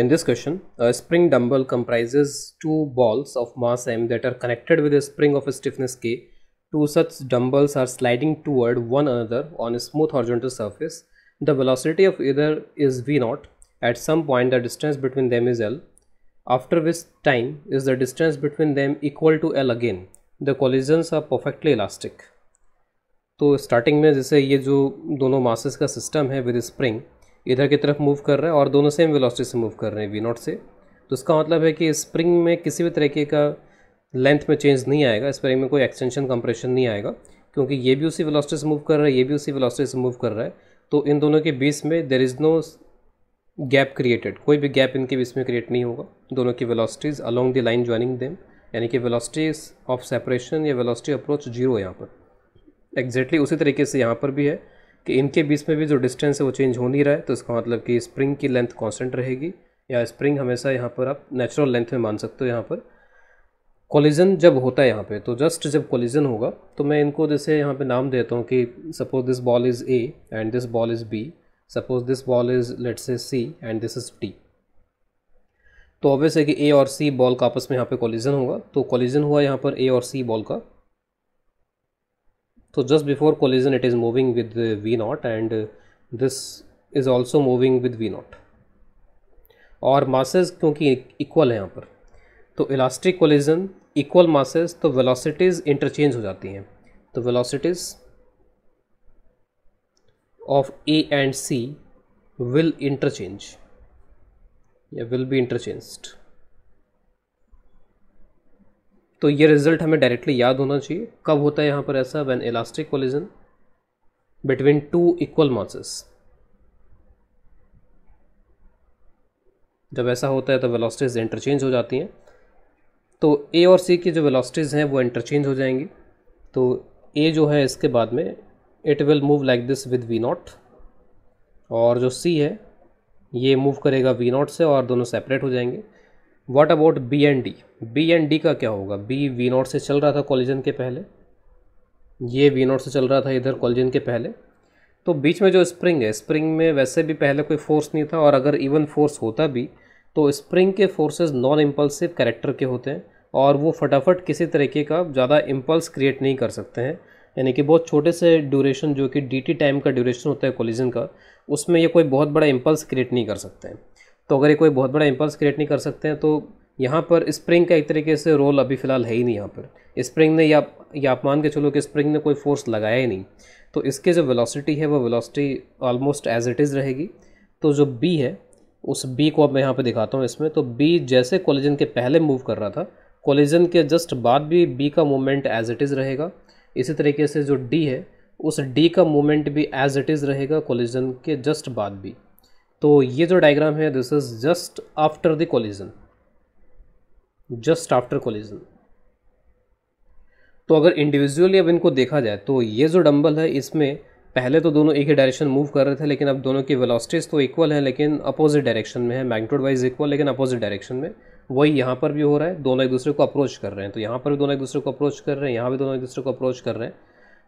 In this question, a spring dumbbell comprises two balls of mass m that are connected with a spring of a stiffness k. Two such dumbbells are sliding toward one another on a smooth horizontal surface. The velocity of either is v0. At some point, the distance between them is l. After which time is the distance between them equal to l again. The collisions are perfectly elastic. तो starting में जैसे ये जो दोनों masses का system है with spring इधर की तरफ मूव कर रहा है और दोनों सेम वेलोसिटी से मूव कर रहे हैं वी नॉट से तो इसका मतलब है कि स्प्रिंग में किसी भी तरीके का लेंथ में चेंज नहीं आएगा स्प्रिंग में कोई एक्सटेंशन कंप्रेशन नहीं आएगा क्योंकि ये भी उसी वेलोसिटी से मूव कर रहा है ये भी उसी वेलोसिटी से मूव कर रहा है तो इन दोनों के बीच में there is no gap created कोई भी गैप इनके बीच में क्रिएट नहीं होगा दोनों की velocities along the line joining them यानी कि वेलोसिटीज़ ऑफ सेपरेशन या वेलोसिटी अप्रोच जीरो यहाँ पर एग्जैक्टली exactly उसी तरीके से यहाँ पर भी है कि इनके बीच में भी जो डिस्टेंस है वो चेंज हो नहीं रहा है तो इसका मतलब कि स्प्रिंग की लेंथ कॉन्स्टेंट रहेगी या स्प्रिंग हमेशा यहाँ पर आप नेचुरल लेंथ में मान सकते हो यहाँ पर कॉलिजन जब होता है यहाँ पे तो जस्ट जब कोलिजन होगा तो मैं इनको जैसे यहाँ पे नाम देता हूँ कि suppose this ball is A and this ball is B suppose this ball is let's say C and this is D तो ऑब्वियस है कि ए और सी बॉल का आपस में यहाँ पे कॉलिजन होगा तो कोलिजन हुआ यहाँ पर ए और सी बॉल का तो just before collision it is moving with v naught and this is also moving with v naught और मासेज क्योंकि इक्वल है यहाँ पर तो इलास्टिक कोलिजन इक्वल मासेज तो वेलोसिटीज़ इंटरचेंज हो जाती हैं तो velocities of A and C will interchange या विल बी इंटरचेंज्ड तो ये रिजल्ट हमें डायरेक्टली याद होना चाहिए कब होता है यहाँ पर ऐसा when elastic collision between two equal masses जब ऐसा होता है तो वेलोसिटीज इंटरचेंज हो जाती हैं तो ए और सी की जो वेलोसिटीज़ हैं वो इंटरचेंज हो जाएंगी तो ए जो है इसके बाद में it will move like this with v naught और जो सी है ये मूव करेगा वी नॉट से और दोनों सेपरेट हो जाएंगे what about B and D B and D का क्या होगा बी वी नॉट से चल रहा था कॉलिजन के पहले ये वी नॉट से चल रहा था इधर कॉलिजन के पहले तो बीच में जो स्प्रिंग है स्प्रिंग में वैसे भी पहले कोई फोर्स नहीं था और अगर इवन फोर्स होता भी तो स्प्रिंग के फोर्सेस नॉन इम्पल्सिव कैरेक्टर के होते हैं और वो फटाफट किसी तरीके का ज़्यादा इम्पल्स क्रिएट नहीं कर सकते हैं यानी कि बहुत छोटे से ड्यूरेशन जो कि डी टाइम का ड्यूरेशन होता है कोलिजन का उसमें ये कोई बहुत बड़ा इम्पल्स क्रिएट नहीं कर सकते हैं तो अगर ये कोई बहुत बड़ा इम्पल्स क्रिएट नहीं कर सकते हैं तो यहाँ पर स्प्रिंग का एक तरीके से रोल अभी फ़िलहाल है ही नहीं यहाँ पर स्प्रिंग ने या या आप मान के चलो कि स्प्रिंग ने कोई फोर्स लगाया ही नहीं तो इसके जो वेलोसिटी है वो velocity almost as it is रहेगी तो जो बी है उस बी को अब मैं यहाँ पर दिखाता हूँ इसमें तो बी जैसे कोलिजन के पहले मूव कर रहा था कोलिजन के जस्ट बाद भी बी का मूवमेंट एज इट इज़ रहेगा इसी तरीके से जो डी है उस डी का मूवमेंट भी एज इट इज़ रहेगा कोलिजन के जस्ट बाद भी तो ये जो डायग्राम है this is just after the collision just after collision तो अगर इंडिविजुअली अब इनको देखा जाए तो ये जो डम्बल है इसमें पहले तो दोनों एक ही डायरेक्शन मूव कर रहे थे लेकिन अब दोनों की वेलोसिटीज़ तो इक्वल है लेकिन अपोजिट डायरेक्शन में है मैग्नीट्यूड वाइज इक्वल लेकिन अपोजिट डायरेक्शन में वही यहाँ पर भी हो रहा है दोनों एक दूसरे को अप्रोच कर रहे हैं तो यहाँ पर भी दोनों एक दूसरे को अप्रोच कर रहे हैं यहाँ भी दोनों एक दूसरे को अप्रोच कर रहे हैं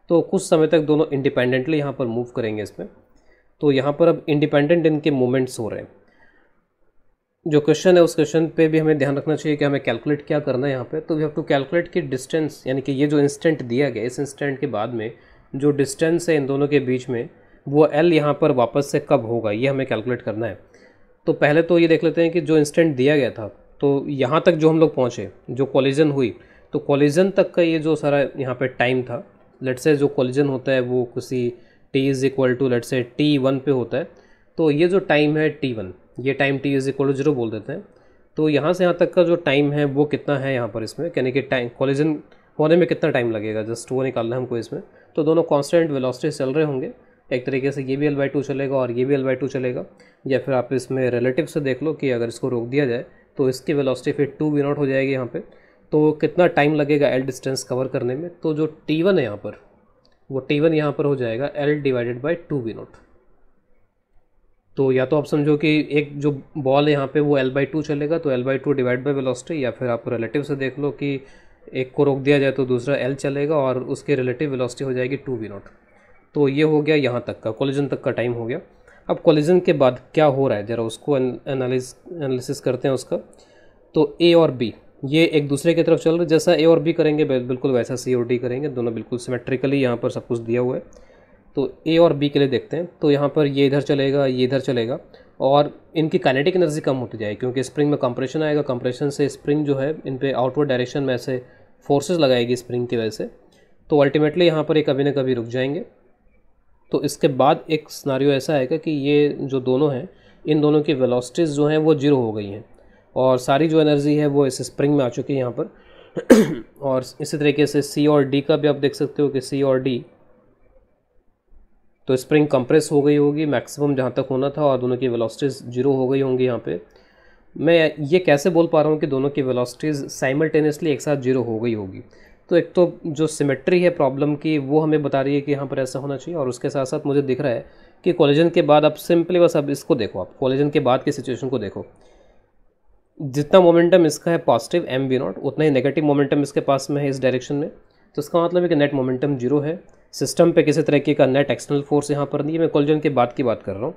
तो कुछ समय तक दोनों इंडिपेंडेंटली यहाँ पर मूव करेंगे इसमें तो यहाँ पर अब इंडिपेंडेंट इनके मूवमेंट्स हो रहे हैं जो क्वेश्चन है उस क्वेश्चन पे भी हमें ध्यान रखना चाहिए कि हमें कैलकुलेट क्या करना है यहाँ पे तो वी हैव टू कैलकुलेट की डिस्टेंस यानी कि ये जो इंस्टेंट दिया गया इस इंस्टेंट के बाद में जो डिस्टेंस है इन दोनों के बीच में वो एल यहाँ पर वापस से कब होगा ये हमें कैलकुलेट करना है तो पहले तो ये देख लेते हैं कि जो इंस्टेंट दिया गया था तो यहाँ तक जो हम लोग पहुँचे जो कॉलिजन हुई तो कॉलिजन तक का ये जो सारा यहाँ पर टाइम था लेट से जो कॉलिजन होता है वो किसी T is equal to let say T one पे होता है तो ये जो टाइम है टी वन ये time T is equal to zero बोल देते हैं तो यहाँ से यहाँ तक का जो टाइम है वो कितना है यहाँ पर इसमें यानी कि टाइम कॉलेजन होने में कितना टाइम लगेगा जस्ट वो निकालना है हमको इसमें तो दोनों कॉन्स्टेंट वेलोसिटी चल रहे होंगे एक तरीके से ये भी एल बाई टू चलेगा और ये भी एल बाई टू चलेगा या फिर आप इसमें रिलेटिव से देख लो कि अगर इसको रोक दिया जाए तो इसकी वेलोसिटी फिर टू वी नॉट हो जाएगी यहाँ पे तो कितना टाइम लगेगा एल डिस्टेंस कवर करने में तो जो टी वन है यहाँ पर वो टी वन यहाँ पर हो जाएगा L divided by two v naught तो या तो आप समझो कि एक जो बॉल है यहाँ पे वो एल बाई टू चलेगा तो L by two divide by velocity या फिर आप रिलेटिव से देख लो कि एक को रोक दिया जाए तो दूसरा एल चलेगा और उसके रिलेटिव वेलोसिटी हो जाएगी टू वी नॉट तो ये हो गया यहाँ तक का कोलिजन तक का टाइम हो गया अब कॉलिजन के बाद क्या हो रहा है ज़रा उसको एनालिसिस करते हैं उसका तो ए और बी ये एक दूसरे की तरफ चल रहे जैसा ए और बी करेंगे बिल्कुल वैसा सी और डी करेंगे दोनों बिल्कुल सिमेट्रिकली यहाँ पर सब कुछ दिया हुआ है तो ए और बी के लिए देखते हैं तो यहाँ पर ये इधर चलेगा ये इधर चलेगा और इनकी काइनेटिक एनर्जी कम होती जाएगी क्योंकि स्प्रिंग में कंप्रेशन आएगा कंप्रेशन से स्प्रिंग जो है इन पर आउटवर्ड डायरेक्शन में ऐसे फोर्सेस लगाएगी स्प्रिंग की वजह से तो अल्टीमेटली यहाँ पर ये कभी ना कभी रुक जाएंगे तो इसके बाद एक स्नारियो ऐसा आएगा कि ये जो दोनों हैं इन दोनों की वेलोसिटीज़ जो हैं वो जीरो हो गई हैं और सारी जो एनर्जी है वो इस स्प्रिंग में आ चुकी है यहाँ पर और इसी तरीके से सी और डी का भी आप देख सकते हो कि सी और डी तो स्प्रिंग कंप्रेस हो गई होगी मैक्सिमम जहाँ तक होना था और दोनों की वेलोसिटीज़ जीरो हो गई होंगी यहाँ पे मैं ये कैसे बोल पा रहा हूँ कि दोनों की वेलोसिटीज़ साइमल्टेनियसली एक साथ जीरो हो गई होगी तो एक तो जो सिमेट्री है प्रॉब्लम की वो हमें बता रही है कि यहाँ पर ऐसा होना चाहिए और उसके साथ साथ मुझे दिख रहा है कि कॉलेजन के बाद आप सिंपली बस अब इसको देखो आप कॉलेजन के बाद की सिचुएशन को देखो जितना मोमेंटम इसका है पॉजिटिव एम वी नॉट उतना ही नेगेटिव मोमेंटम इसके पास में है इस डायरेक्शन में तो इसका मतलब है कि नेट मोमेंटम जीरो है सिस्टम पे किसी तरीके का नेट एक्सटर्नल फोर्स यहाँ पर नहीं है मैं कोलिजन के बाद की बात कर रहा हूँ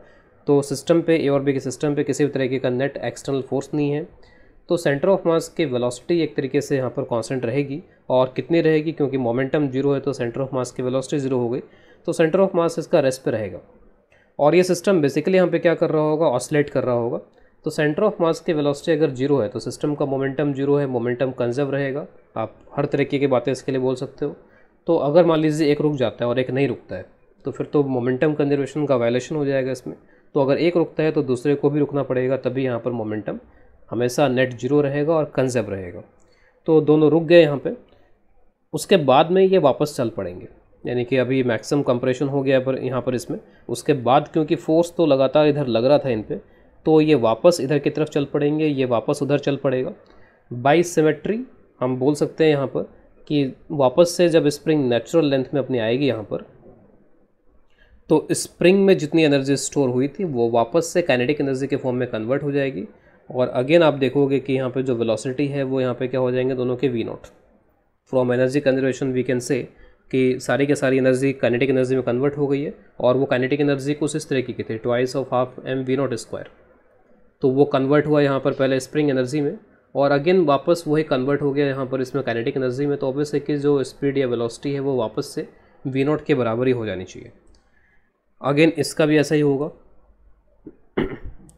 तो सिस्टम पे ए और बी के सिस्टम पे किसी भी तरीके का नेट एक्सटर्नल फोर्स नहीं है तो सेंटर ऑफ मास की वेलोसिटी एक तरीके से यहाँ पर कांस्टेंट रहेगी और कितनी रहेगी क्योंकि मोमेंटम जीरो है तो सेंटर ऑफ मास की वेलोसिटी जीरो हो गई तो सेंटर ऑफ मास इसका रेस्ट पर रहेगा और ये सिस्टम बेसिकली यहाँ पर क्या कर रहा होगा ऑसलेट कर रहा होगा तो सेंटर ऑफ मास की वेलोसिटी अगर जीरो है तो सिस्टम का मोमेंटम जीरो है मोमेंटम कंजर्व रहेगा आप हर तरीके की बातें इसके लिए बोल सकते हो तो अगर मान लीजिए एक रुक जाता है और एक नहीं रुकता है तो फिर तो मोमेंटम कंजर्वेशन का वायलेशन हो जाएगा इसमें तो अगर एक रुकता है तो दूसरे को भी रुकना पड़ेगा तभी यहाँ पर मोमेंटम हमेशा नेट जीरो रहेगा और कंजर्व रहेगा तो दोनों रुक गए यहाँ पर उसके बाद में ये वापस चल पड़ेंगे यानी कि अभी मैक्सिमम कंप्रेशन हो गया पर यहाँ पर इसमें उसके बाद क्योंकि फोर्स तो लगातार इधर लग रहा था इन पर तो ये वापस इधर की तरफ चल पड़ेंगे ये वापस उधर चल पड़ेगा बाई सिमेट्री हम बोल सकते हैं यहाँ पर कि वापस से जब स्प्रिंग नेचुरल लेंथ में अपनी आएगी यहाँ पर तो स्प्रिंग में जितनी एनर्जी स्टोर हुई थी वो वापस से काइनेटिक एनर्जी के फॉर्म में कन्वर्ट हो जाएगी और अगेन आप देखोगे कि यहाँ पे जो वेलोसिटी है वो यहाँ पे क्या हो जाएंगे दोनों के v naught from energy conservation we can say कि सारी के सारी एनर्जी काइनेटिक एनर्जी में कन्वर्ट हो गई है और वो काइनेटिक एनर्जी कुछ इस तरीके की थी twice of half m v naught square तो वो कन्वर्ट हुआ यहाँ पर पहले स्प्रिंग एनर्जी में और अगेन वापस वही कन्वर्ट हो गया यहाँ पर इसमें काइनेटिक एनर्जी में तो ऑब्वियस है कि जो स्पीड या वेलोसिटी है वो वापस से वी नॉट के बराबर ही हो जानी चाहिए अगेन इसका भी ऐसा ही होगा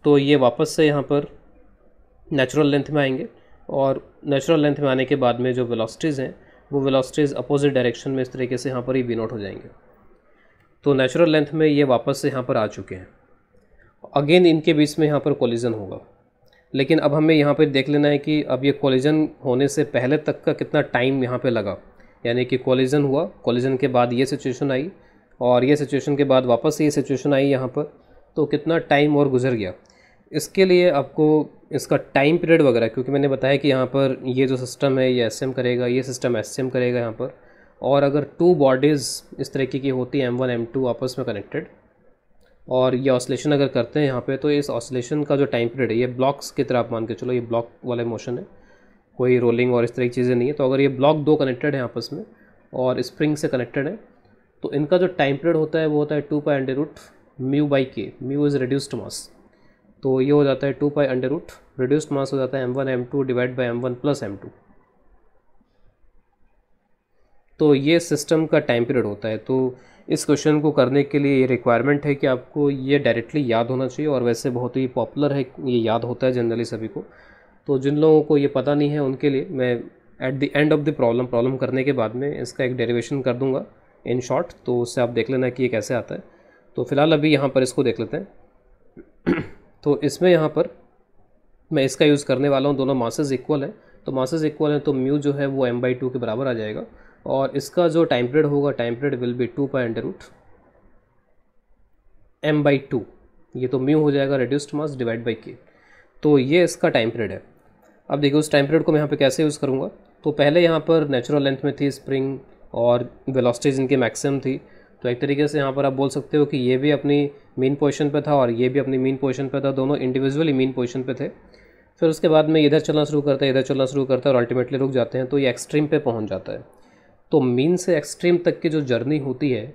तो ये वापस से यहाँ पर नेचुरल लेंथ में आएंगे और नेचुरल लेंथ में आने के बाद में जो वेलोसिटीज़ हैं वो वेलोसिटीज़ अपोजिट डायरेक्शन में इस तरीके से यहाँ पर ही वी नॉट हो जाएंगे तो नेचुरल लेंथ में ये वापस से यहाँ पर आ चुके हैं अगेन इनके बीच में यहाँ पर कोलिजन होगा लेकिन अब हमें यहाँ पर देख लेना है कि अब ये कोलिजन होने से पहले तक का कितना टाइम यहाँ पर लगा यानी कि कोलिजन हुआ कोलिजन के बाद ये सिचुएशन आई और ये सिचुएशन के बाद वापस ये सिचुएशन आई यहाँ पर तो कितना टाइम और गुजर गया इसके लिए आपको इसका टाइम पीरियड वगैरह क्योंकि मैंने बताया कि यहाँ पर ये जो सिस्टम है ये एस करेगा ये सिस्टम एस करेगा यहाँ पर और अगर टू बॉडीज़ इस तरीके की होती है एम वन एम टू आपस में कनेक्टेड और ये ऑसलेशन अगर करते हैं यहाँ पे तो इस ऑसलेशन का जो टाइम पीरियड है ये ब्लॉक्स की तरह आप मान के चलो ये ब्लॉक वाला मोशन है कोई रोलिंग और इस तरह की चीज़ें नहीं है तो अगर ये ब्लॉक दो कनेक्टेड हैं आपस में और स्प्रिंग से कनेक्टेड है तो इनका जो टाइम पीरियड होता है वो होता है two pi under root mu by k mu is reduced mass तो ये हो जाता है two pi under root reduced mass हो जाता है m one m two divide by m one plus m two तो ये सिस्टम का टाइम पीरियड होता है तो इस क्वेश्चन को करने के लिए ये रिक्वायरमेंट है कि आपको ये डायरेक्टली याद होना चाहिए और वैसे बहुत ही पॉपुलर है ये याद होता है जनरली सभी को तो जिन लोगों को ये पता नहीं है उनके लिए मैं at the end of the problem problem करने के बाद में इसका एक डेरिवेशन कर दूंगा इन शॉर्ट तो उससे आप देख लेना कि ये कैसे आता है तो फिलहाल अभी यहाँ पर इसको देख लेते हैं तो इसमें यहाँ पर मैं इसका यूज़ करने वाला हूँ दोनों मासेज इक्वल हैं तो मासेज इक्वल है तो म्यू जो है वो एम बाई टू के बराबर आ जाएगा और इसका जो टाइम पीरियड होगा time period will be two pi under root m by two ये तो म्यू हो जाएगा रिड्यूस्ड मास डिवाइड बाई के तो ये इसका टाइम पीरियड है अब देखिए उस टाइम पीरियड को मैं यहाँ पे कैसे यूज़ करूँगा तो पहले यहाँ पर नेचुरल लेंथ में थी स्प्रिंग और वेलोसिटीज इनकी मैक्सिमम थी तो एक तरीके से यहाँ पर आप बोल सकते हो कि ये भी अपनी मेन पोजिशन पर था और ये भी अपनी मेन पोजिशन पर था दोनों इंडिविजुअली मेन पोजिशन पर थे फिर उसके बाद में इधर चलना शुरू करता है इधर चलना शुरू करता है और अल्टीमेटली रुक जाते हैं तो ये एक्सट्रीम पे पहुँच जाता है तो मीन से एक्सट्रीम तक की जो जर्नी होती है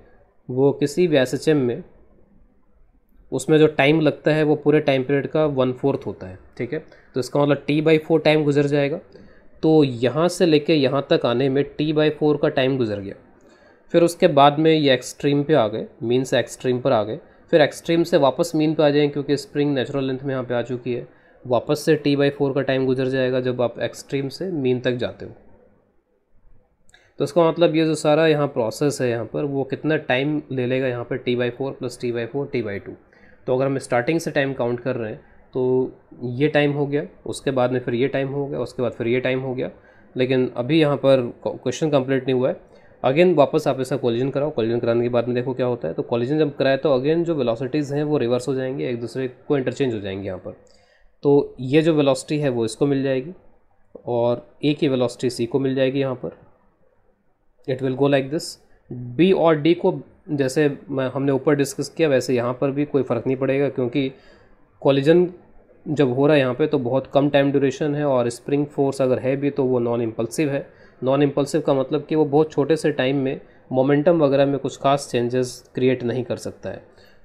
वो किसी भी एस में उसमें जो टाइम लगता है वो पूरे टाइम पीरियड का वन फोर्थ होता है ठीक है तो इसका मतलब टी बाई फोर टाइम गुजर जाएगा तो यहाँ से लेके यहाँ तक आने में टी बाई फोर का टाइम गुजर गया फिर उसके बाद में ये एक्सट्रीम पे आ गए मीन से एक्सट्रीम पर आ गए फिर एक्सट्रीम से वापस मीन पे आ जाएँ क्योंकि स्प्रिंग नेचुरल लेंथ में यहाँ पे आ चुकी है वापस से टी बाई फोर का टाइम गुजर जाएगा जब आप एक्सट्रीम से मीन तक जाते हो तो इसका मतलब ये जो सारा यहाँ प्रोसेस है यहाँ पर वो कितना टाइम ले लेगा यहाँ पर T by four plus T by four T by two तो अगर हम स्टार्टिंग से टाइम काउंट कर रहे हैं तो ये टाइम हो गया उसके बाद में फिर ये टाइम हो गया उसके बाद फिर ये टाइम हो गया लेकिन अभी यहाँ पर क्वेश्चन कंप्लीट नहीं हुआ है अगेन वापस आप इसका कॉलिजन कराओ कॉलिजन कराने के बाद में देखो क्या होता है तो कॉलिजन जब कराए तो अगेन जो वेलोसिटीज़ हैं वो रिवर्स हो जाएंगे एक दूसरे को इंटरचेंज हो जाएंगे यहाँ पर तो ये जो वेलोसिटी है वो इसको मिल जाएगी और ए की वेलोसिटी सी को मिल जाएगी यहाँ पर it will go like this B और डी को जैसे हमने ऊपर डिस्कस किया वैसे यहाँ पर भी कोई फ़र्क नहीं पड़ेगा क्योंकि कॉलिजन जब हो रहा है यहाँ पे तो बहुत कम टाइम ड्यूरेशन है और स्प्रिंग फोर्स अगर है भी तो वो नॉन इम्पल्सिव है नॉन इम्पल्सिव का मतलब कि वो बहुत छोटे से टाइम में मोमेंटम वगैरह में कुछ खास चेंजेस क्रिएट नहीं कर सकता है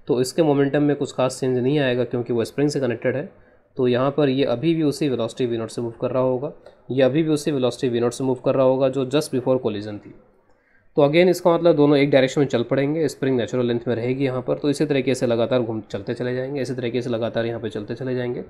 तो इसके मोमेंटम में कुछ खास चेंज नहीं आएगा क्योंकि वो स्प्रिंग से कनेक्टेड है तो यहाँ पर ये अभी भी उसी वेलोसिटी वी नॉट से मूव कर रहा होगा ये अभी भी उसी वेलोसिटी वी नॉट से मूव कर रहा होगा जो जस्ट बिफोर कोलिजन थी तो अगेन इसका मतलब दोनों एक डायरेक्शन में चल पड़ेंगे स्प्रिंग नेचुरल लेंथ में रहेगी यहाँ पर तो इसी तरीके से लगातार घूम चलते चले जाएंगे इसी तरीके से लगातार यहाँ पर चलते चले जाएंगे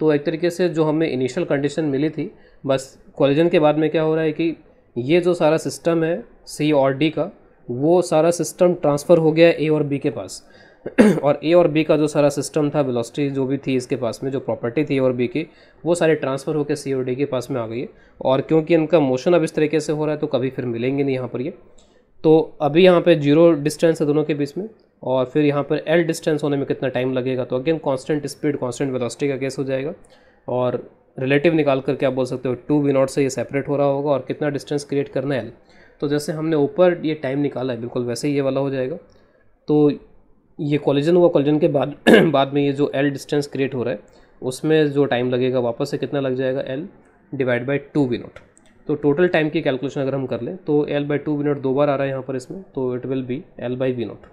तो एक तरीके से जो हमें इनिशियल कंडीशन मिली थी बस कॉलेजन के बाद में क्या हो रहा है कि ये जो सारा सिस्टम है सी और डी का वो सारा सिस्टम ट्रांसफ़र हो गया ए और बी के पास और ए और बी का जो सारा सिस्टम था वेलोसिटी जो भी थी इसके पास में जो प्रॉपर्टी थी ए और बी की वो सारे ट्रांसफ़र होकर सी और डी के पास में आ गई है और क्योंकि इनका मोशन अब इस तरीके से हो रहा है तो कभी फिर मिलेंगे नहीं यहाँ पर ये तो अभी यहाँ पे जीरो डिस्टेंस है दोनों के बीच में और फिर यहाँ पर एल डिस्टेंस होने में कितना टाइम लगेगा तो again constant speed constant velocity का केस हो जाएगा और रिलेटिव निकाल करके आप बोल सकते हो टू वी नॉट से ये सेपरेट हो रहा होगा और कितना डिस्टेंस क्रिएट करना है एल तो जैसे हमने ऊपर ये टाइम निकाला है बिल्कुल वैसे ही ये वाला हो जाएगा तो ये कॉलेजन हुआ कॉलेजन के बाद बाद में ये जो एल डिस्टेंस क्रिएट हो रहा है उसमें जो टाइम लगेगा वापस से कितना लग जाएगा L divide by two v naught तो टोटल टाइम की कैलकुलेशन अगर हम कर लें तो L by two v naught दो बार आ रहा है यहाँ पर इसमें तो it will be L by v naught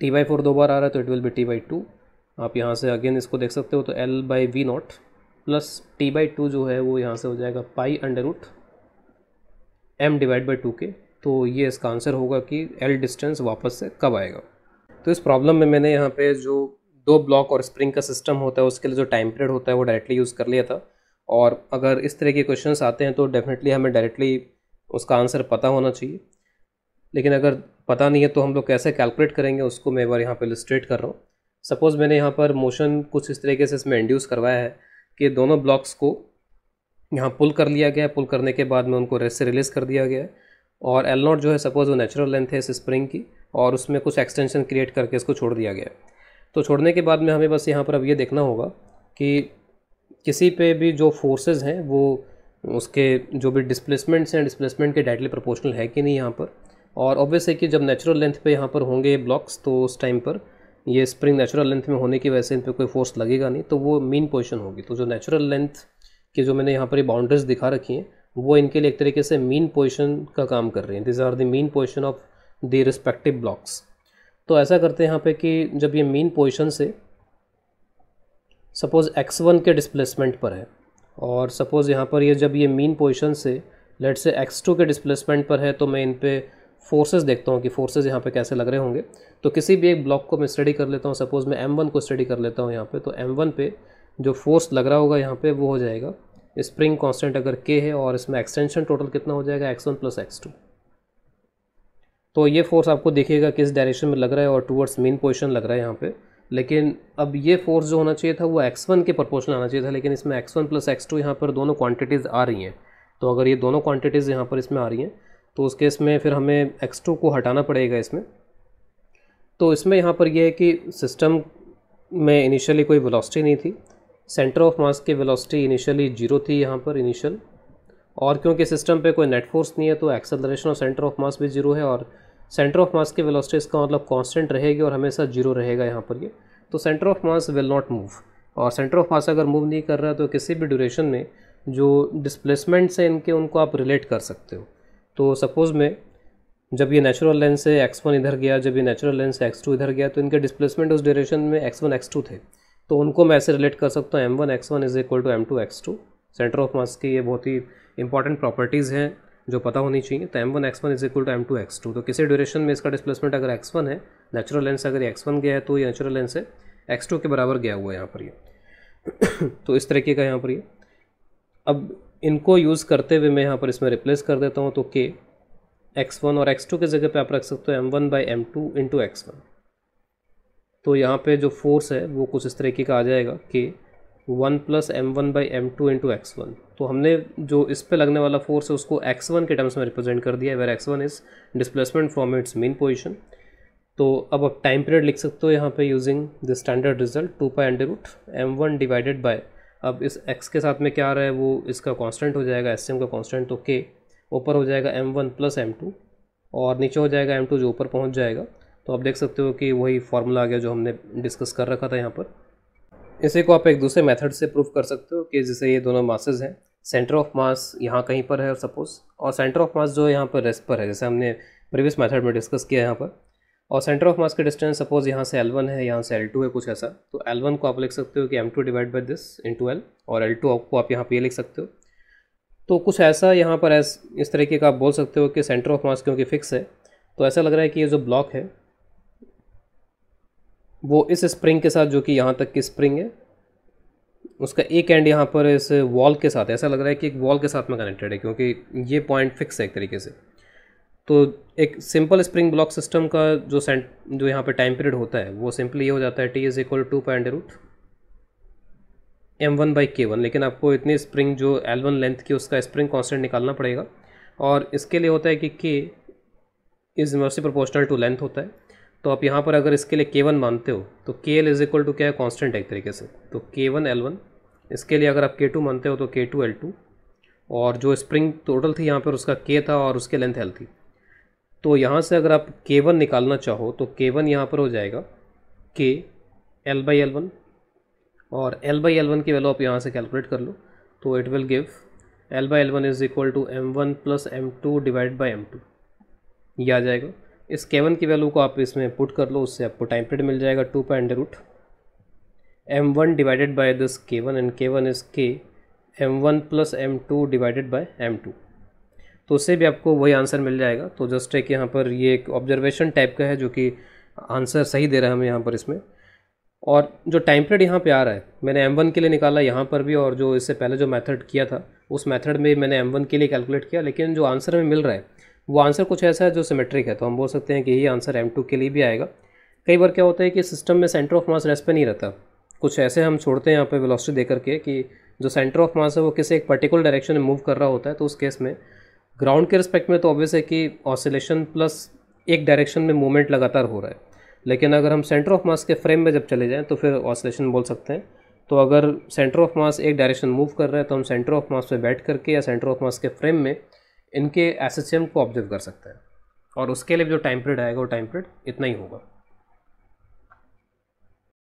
T by four दो बार आ रहा है तो it will be T by two आप यहाँ से अगेन इसको देख सकते हो तो L by v naught plus T by two जो है वो यहाँ से हो जाएगा pi under root m divide by two k तो ये इसका आंसर होगा कि एल डिस्टेंस वापस से कब आएगा तो इस प्रॉब्लम में मैंने यहाँ पे जो दो ब्लॉक और स्प्रिंग का सिस्टम होता है उसके लिए जो टाइम पीरियड होता है वो डायरेक्टली यूज़ कर लिया था और अगर इस तरह के क्वेश्चन आते हैं तो डेफिनेटली हमें डायरेक्टली उसका आंसर पता होना चाहिए लेकिन अगर पता नहीं है तो हम लोग कैसे कैलकुलेट करेंगे उसको मैं एक बार यहाँ पर इलिस्ट्रेट कर रहा हूँ सपोज़ मैंने यहाँ पर मोशन कुछ इस तरीके से इसमें इंड्यूस करवाया है कि दोनों ब्लॉक्स को यहाँ पुल कर लिया गया है पुल करने के बाद में उनको रेस्ट से रिलीज़ कर दिया गया है और एल नॉट जो है सपोज वो नेचुरल लेंथ है इस स्प्रिंग की और उसमें कुछ एक्सटेंशन क्रिएट करके इसको छोड़ दिया गया तो छोड़ने के बाद में हमें बस यहाँ पर अब ये देखना होगा कि किसी पे भी जो फोर्सेस हैं वो उसके जो भी डिस्प्लेसमेंट्स हैं डिस्प्लेसमेंट के डायरेक्टली प्रोपोर्शनल है कि नहीं यहाँ पर और ऑब्वियस है कि जब नेचुरल लेंथ पे यहाँ पर होंगे ब्लॉक्स तो उस टाइम पर ये स्प्रिंग नेचुरल लेंथ में होने की वजह से इन पर कोई फोर्स लगेगा नहीं तो वो मेन पोजिशन होगी तो जो नेचुरल लेंथ की जो मैंने यहाँ पर ये बाउंड्रीज दिखा रखी हैं वो इनके लिए एक तरीके से मीन पोजिशन का काम कर रहे हैं these are the mean position of the respective blocks तो ऐसा करते हैं यहाँ पे कि जब ये मीन पोजिशन से सपोज़ एक्स वन के डिस्प्लेसमेंट पर है और सपोज़ यहाँ पर ये जब ये मीन पोजिशन से लेट से एक्स टू के डिस्प्लेसमेंट पर है तो मैं इन पर फोर्सेज देखता हूँ कि फोर्सेज यहाँ पे कैसे लग रहे होंगे तो किसी भी एक ब्लॉक को मैं स्टडी कर लेता हूँ सपोज़ मैं एम वन को स्टडी कर लेता हूँ यहाँ पे तो एम वन पे जो फोर्स लग रहा होगा यहाँ पे वो हो जाएगा स्प्रिंग कांस्टेंट अगर के है और इसमें एक्सटेंशन टोटल कितना हो जाएगा x one plus x two तो ये फोर्स आपको देखिएगा किस डायरेक्शन में लग रहा है और टूवर्ड्स मेन पोजिशन लग रहा है यहाँ पर लेकिन अब ये फोर्स जो होना चाहिए था वो एक्स वन के प्रपोर्शन आना चाहिए था लेकिन इसमें x one plus x two यहाँ पर दोनों क्वान्टिटीज़ आ रही हैं तो अगर ये दोनों क्वान्टिटीज़ यहाँ पर इसमें आ रही हैं तो उस केस में फिर हमें एक्स टू को हटाना पड़ेगा इसमें तो इसमें यहाँ पर यह है कि सिस्टम में इनिशियली कोई वेलोसिटी नहीं थी सेंटर ऑफ मास की वेलोसिटी इनिशियली जीरो थी यहाँ पर इनिशियल और क्योंकि सिस्टम पे कोई नेट फोर्स नहीं है तो acceleration of centre of mass भी जीरो है और सेंटर ऑफ मास की वेलोसिटी इसका मतलब कांस्टेंट रहेगी और हमेशा जीरो रहेगा यहाँ पर ये तो centre of mass will not move और सेंटर ऑफ मास अगर मूव नहीं कर रहा है तो किसी भी ड्यूरेशन में जो डिस्प्लेसमेंट्स हैं इनके उनको आप रिलेट कर सकते हो तो सपोज़ में जब ये नेचुरल लेंस से एक्स वन इधर गया जब ये नेचुरल लेंस से एक्स टू इधर गया तो इनके डिस्प्लेसमेंट उस ड्यूरेशन में एक्स वन एक्स टू थे तो उनको मैं ऐसे रिलेट कर सकता हूँ m one x one is equal to m two x two centre of mass की ये बहुत ही इंपॉर्टेंट प्रॉपर्टीज़ हैं जो पता होनी चाहिए तो m one x one is equal to m two x two तो किसी ड्यूरेशन में इसका डिस्प्लेसमेंट अगर एक्स वन है नेचुरल लेंस अगर एक्स वन गया है तो ये नेचुरल लेंस है एक्स टू के बराबर गया हुआ है यहाँ पर ये तो इस तरीके का यहाँ पर ये अब इनको यूज़ करते हुए मैं यहाँ पर इसमें रिप्लेस कर देता हूँ तो के एक्स वन और एक्स टू की जगह पर आप रख सकते हो m one by m two into x one तो यहाँ पे जो फोर्स है वो कुछ इस तरीके का आ जाएगा कि one plus m one by m two into x one तो हमने जो इस पे लगने वाला फोर्स है उसको एक्स वन के टर्म्स में रिप्रेजेंट कर दिया है where x one is displacement from its mean position तो अब आप टाइम पीरियड लिख सकते हो यहाँ पे using the standard result two pi under root m one divided by अब इस एक्स के साथ में क्या आ रहा है वो इसका कांस्टेंट हो जाएगा एस का कांस्टेंट तो के ऊपर हो जाएगा m one plus m two और नीचे हो जाएगा एम टू जो ऊपर पहुँच जाएगा तो आप देख सकते हो कि वही फार्मूला आ गया जो हमने डिस्कस कर रखा था यहाँ पर इसी को आप एक दूसरे मेथड से प्रूफ कर सकते हो कि जैसे ये दोनों मासेज हैं सेंटर ऑफ मास यहाँ कहीं पर है सपोज और सेंटर ऑफ मास जो यहाँ पर रेस्ट पर है जैसे हमने प्रीवियस मेथड में डिस्कस किया है यहाँ पर और सेंटर ऑफ मास के डिस्टेंस सपोज यहाँ से L1 है यहाँ से L2 है कुछ ऐसा तो L1 को आप लिख सकते हो कि M2 two divide by this two L और L2 आपको आप यहाँ पे लिख सकते हो तो कुछ ऐसा यहाँ पर ऐस इस तरीके का आप बोल सकते हो कि सेंटर ऑफ मास क्योंकि फिक्स है तो ऐसा लग रहा है कि ये जो ब्लॉक है वो इस स्प्रिंग के साथ जो कि यहाँ तक की स्प्रिंग है उसका एक एंड यहाँ पर इस वॉल के साथ ऐसा लग रहा है कि एक वॉल के साथ में कनेक्टेड है क्योंकि ये पॉइंट फिक्स है एक तरीके से तो एक सिंपल स्प्रिंग ब्लॉक सिस्टम का जो सेंट जो यहाँ पे टाइम पीरियड होता है वो सिंपली ये हो जाता है टी इज़ इक्वल टू पैंड root m one by k one लेकिन आपको इतनी स्प्रिंग जो एल वन लेंथ की उसका स्प्रिंग कॉन्स्टेंट निकालना पड़ेगा और इसके लिए होता है कि k is inversely proportional to length होता है तो आप यहाँ पर अगर इसके लिए के वन मानते हो तो के एल इज इक्वल टू क्या है कॉन्स्टेंट है एक तरीके से तो के वन एल वन इसके लिए अगर आप के टू मानते हो तो के टू एल टू और जो स्प्रिंग टोटल थी यहाँ पर उसका के था और उसके लेंथ एल थी तो यहाँ से अगर आप के वन निकालना चाहो तो के वन यहाँ पर हो जाएगा k L by L one और एल बाई एल वन की वैल्यू आप यहाँ से कैलकुलेट कर लो तो it will give L by L one is equal to m one plus m two divide by m two ये आ जाएगा इस केवन की वैल्यू को आप इसमें पुट कर लो उससे आपको टाइम पीरियड मिल जाएगा two pi under root m one divided by this k one and k one is k m one plus m two divided by m two तो उससे भी आपको वही आंसर मिल जाएगा तो जस्ट एक यहाँ पर ये एक ऑब्जर्वेशन टाइप का है जो कि आंसर सही दे रहा है हमें यहाँ पर इसमें और जो टाइम पीरियड यहाँ पे आ रहा है मैंने एम वन के लिए निकाला यहाँ पर भी और जो इससे पहले जो मेथड किया था उस मेथड में मैंने एम वन के लिए कैलकुलेट किया लेकिन जो आंसर हमें मिल रहा है वो आंसर कुछ ऐसा है जो सिमेट्रिक है तो हम बोल सकते हैं कि यही आंसर एम के लिए भी आएगा कई बार क्या होता है कि सिस्टम में सेंटर ऑफ मास रेस्ट पर नहीं रहता कुछ ऐसे हम छोड़ते हैं यहाँ पे वेलोसिटी देकर के कि जो सेंटर ऑफ मास है वो किसी एक पर्टिकुलर डायरेक्शन में मूव कर रहा होता है तो उस केस में ग्राउंड के रिस्पेक्ट में तो ऑब्वियस है कि ऑसिलेशन प्लस एक डायरेक्शन में मूवमेंट लगातार हो रहा है लेकिन अगर हम सेंटर ऑफ मास के फ्रेम में जब चले जाएँ तो फिर ऑसिलेशन बोल सकते हैं तो अगर सेंटर ऑफ मास एक डायरेक्शन मूव कर रहा है तो हम सेंटर ऑफ मास पर बैठ करके या सेंटर ऑफ मास के फ्रेम में इनके एस को ऑब्जर्व कर सकते हैं और उसके लिए जो टाइम पीरियड आएगा वो टाइम पीरियड इतना ही होगा